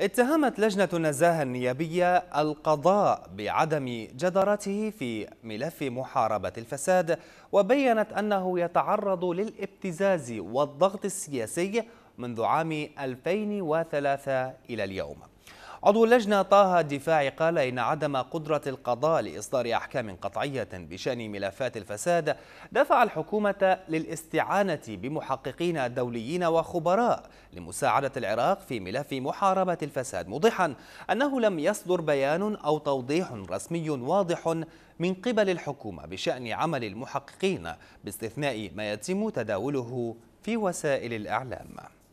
اتهمت لجنة النزاهة النيابية القضاء بعدم جدارته في ملف محاربة الفساد وبينت أنه يتعرض للابتزاز والضغط السياسي منذ عام 2003 إلى اليوم عضو اللجنة طه الدفاعي قال إن عدم قدرة القضاء لإصدار أحكام قطعية بشأن ملفات الفساد دفع الحكومة للاستعانة بمحققين دوليين وخبراء لمساعدة العراق في ملف محاربة الفساد موضحا أنه لم يصدر بيان أو توضيح رسمي واضح من قبل الحكومة بشأن عمل المحققين باستثناء ما يتم تداوله في وسائل الإعلام